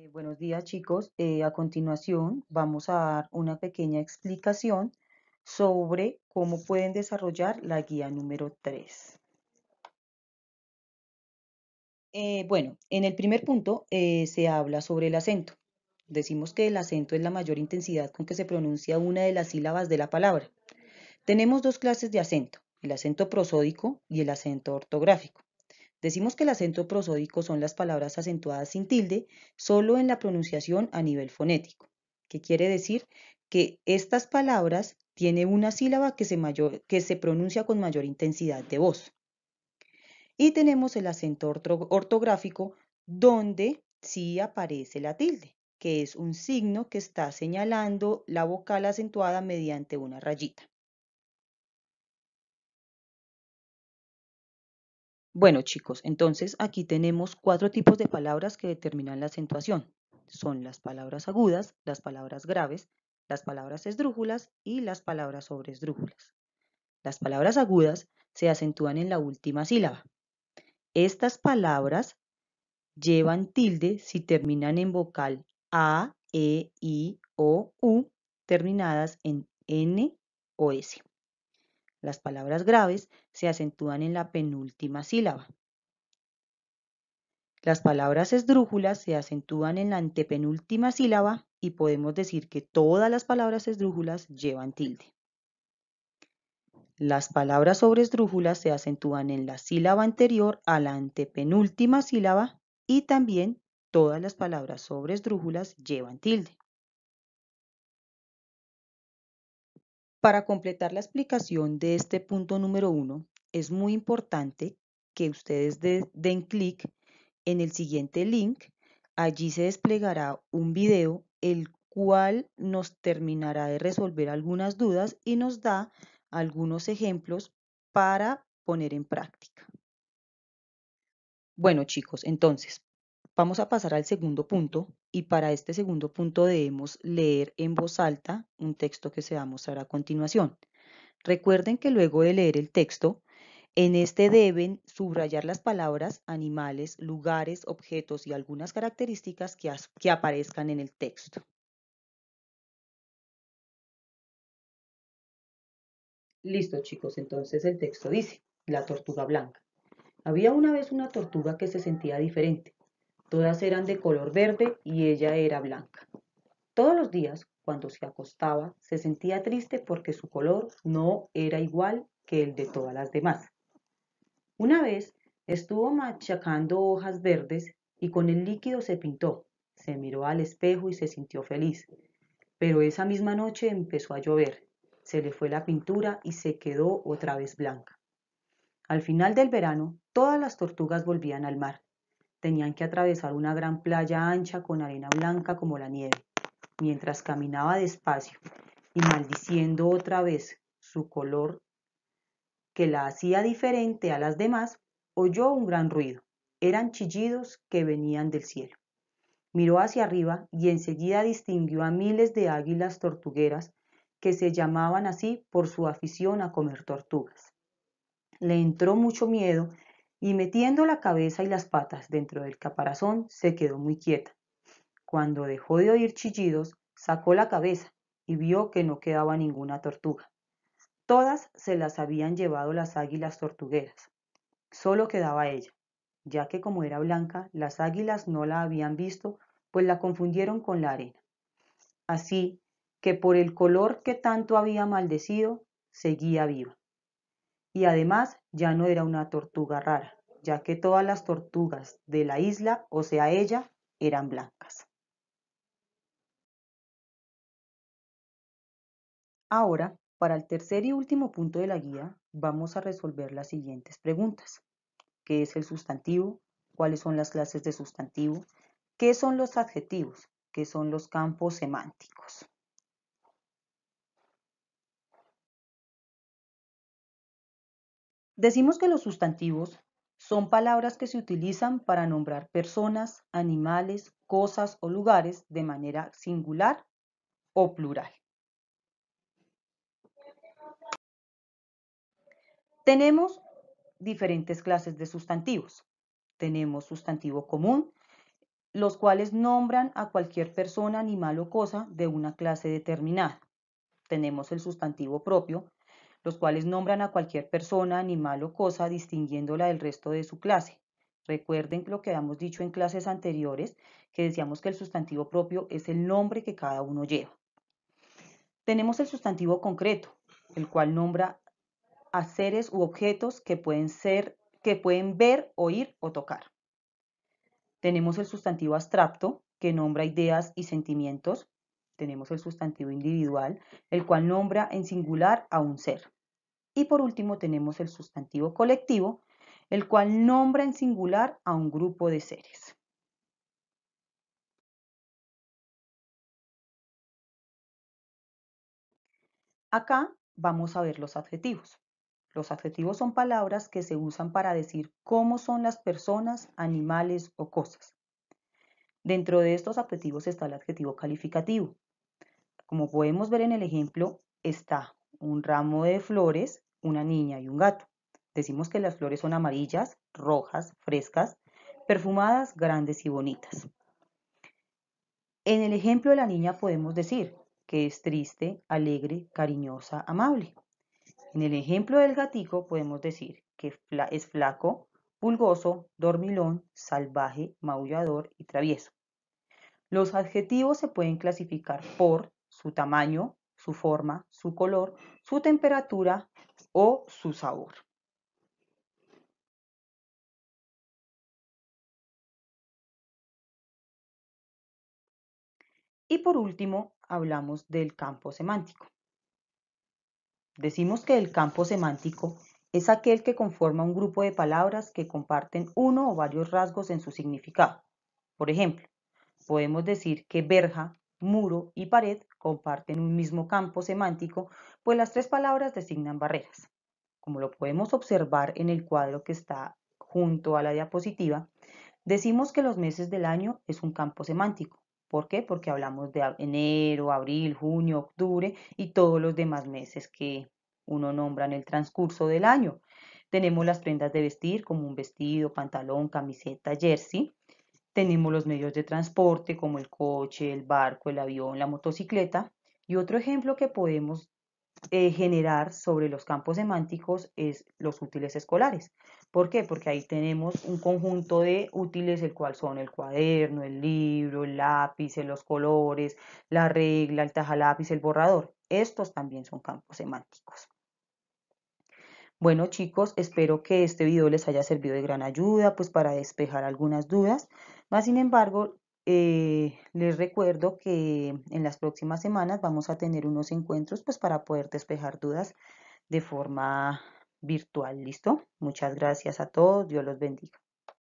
Eh, buenos días chicos. Eh, a continuación vamos a dar una pequeña explicación sobre cómo pueden desarrollar la guía número 3. Eh, bueno, en el primer punto se habla sobre el acento. Decimos que el acento es la mayor intensidad con que se pronuncia una de las sílabas de la palabra. Tenemos dos clases de acento, el acento prosódico y el acento ortográfico. Decimos que el acento prosódico son las palabras acentuadas sin tilde solo en la pronunciación a nivel fonético, que quiere decir que estas palabras tienen una sílaba que se, pronuncia con mayor intensidad de voz. Y tenemos el acento ortográfico donde sí aparece la tilde, que es un signo que está señalando la vocal acentuada mediante una rayita. Bueno, chicos, entonces aquí tenemos cuatro tipos de palabras que determinan la acentuación. Son las palabras agudas, las palabras graves, las palabras esdrújulas y las palabras sobre esdrújulas. Las palabras agudas se acentúan en la última sílaba. Estas palabras llevan tilde si terminan en vocal A, E, I, O, U, terminadas en N o S. Las palabras graves se acentúan en la penúltima sílaba. Las palabras esdrújulas se acentúan en la antepenúltima sílaba y podemos decir que todas las palabras esdrújulas llevan tilde. Las palabras sobre esdrújulas se acentúan en la sílaba anterior a la antepenúltima sílaba y también todas las palabras sobre esdrújulas llevan tilde. Para completar la explicación de este punto número uno, es muy importante que ustedes den clic en el siguiente link. Allí se desplegará un video el cual nos terminará de resolver algunas dudas y nos da algunos ejemplos para poner en práctica. Bueno chicos, entonces vamos a pasar al segundo punto y para este segundo punto debemos leer en voz alta un texto que se va a mostrar a continuación. Recuerden que luego de leer el texto, en este deben subrayar las palabras, animales, lugares, objetos y algunas características que, que aparezcan en el texto. Listo chicos, entonces el texto dice, la tortuga blanca. Había una vez una tortuga que se sentía diferente. Todas eran de color verde y ella era blanca. Todos los días, cuando se acostaba, se sentía triste porque su color no era igual que el de todas las demás. Una vez estuvo machacando hojas verdes y con el líquido se pintó. Se miró al espejo y se sintió feliz. Pero esa misma noche empezó a llover. Se le fue la pintura y se quedó otra vez blanca. Al final del verano, todas las tortugas volvían al mar Tenían que atravesar una gran playa ancha con arena blanca como la nieve, mientras caminaba despacio y maldiciendo otra vez su color que la hacía diferente a las demás, oyó un gran ruido. Eran chillidos que venían del cielo. Miró hacia arriba y enseguida distinguió a miles de águilas tortugueras que se llamaban así por su afición a comer tortugas. Le entró mucho miedo y metiendo la cabeza y las patas dentro del caparazón se quedó muy quieta. Cuando dejó de oír chillidos, sacó la cabeza y vio que no quedaba ninguna tortuga. Todas se las habían llevado las águilas tortugueras. Solo quedaba ella, ya que como era blanca, las águilas no la habían visto, pues la confundieron con la arena. Así que por el color que tanto había maldecido, seguía viva y además ya no era una tortuga rara, ya que todas las tortugas de la isla, o sea ella, eran blancas. Ahora, para el tercer y último punto de la guía, vamos a resolver las siguientes preguntas. ¿Qué es el sustantivo? ¿Cuáles son las clases de sustantivo? ¿Qué son los adjetivos? ¿Qué son los campos semánticos? Decimos que los sustantivos son palabras que se utilizan para nombrar personas, animales, cosas o lugares de manera singular o plural. Tenemos diferentes clases de sustantivos. Tenemos sustantivo común, los cuales nombran a cualquier persona, animal o cosa de una clase determinada. Tenemos el sustantivo propio, los cuales nombran a cualquier persona, animal o cosa distinguiéndola del resto de su clase. Recuerden lo que habíamos dicho en clases anteriores, que decíamos que el sustantivo propio es el nombre que cada uno lleva. Tenemos el sustantivo concreto, el cual nombra a seres u objetos que pueden ser, que pueden ver, oír o tocar. Tenemos el sustantivo abstracto, que nombra ideas y sentimientos tenemos el sustantivo individual, el cual nombra en singular a un ser. Y por último tenemos el sustantivo colectivo, el cual nombra en singular a un grupo de seres. Acá vamos a ver los adjetivos. Los adjetivos son palabras que se usan para decir cómo son las personas, animales o cosas. Dentro de estos adjetivos está el adjetivo calificativo, como podemos ver en el ejemplo, está un ramo de flores, una niña y un gato. Decimos que las flores son amarillas, rojas, frescas, perfumadas, grandes y bonitas. En el ejemplo de la niña podemos decir que es triste, alegre, cariñosa, amable. En el ejemplo del gatico podemos decir que es flaco, pulgoso, dormilón, salvaje, maullador y travieso. Los adjetivos se pueden clasificar por su tamaño, su forma, su color, su temperatura o su sabor. Y por último, hablamos del campo semántico. Decimos que el campo semántico es aquel que conforma un grupo de palabras que comparten uno o varios rasgos en su significado. Por ejemplo, podemos decir que verja, muro y pared comparten un mismo campo semántico, pues las tres palabras designan barreras. Como lo podemos observar en el cuadro que está junto a la diapositiva, decimos que los meses del año es un campo semántico. ¿Por qué? Porque hablamos de enero, abril, junio, octubre y todos los demás meses que uno nombra en el transcurso del año. Tenemos las prendas de vestir como un vestido, pantalón, camiseta, jersey. Tenemos los medios de transporte como el coche, el barco, el avión, la motocicleta. Y otro ejemplo que podemos eh, generar sobre los campos semánticos es los útiles escolares. ¿Por qué? Porque ahí tenemos un conjunto de útiles, el cual son el cuaderno, el libro, el lápiz, los colores, la regla, el tajalápiz, el borrador. Estos también son campos semánticos. Bueno chicos, espero que este video les haya servido de gran ayuda pues para despejar algunas dudas. sin embargo, eh, les recuerdo que en las próximas semanas vamos a tener unos encuentros pues para poder despejar dudas de forma virtual. ¿Listo? Muchas gracias a todos. Dios los bendiga.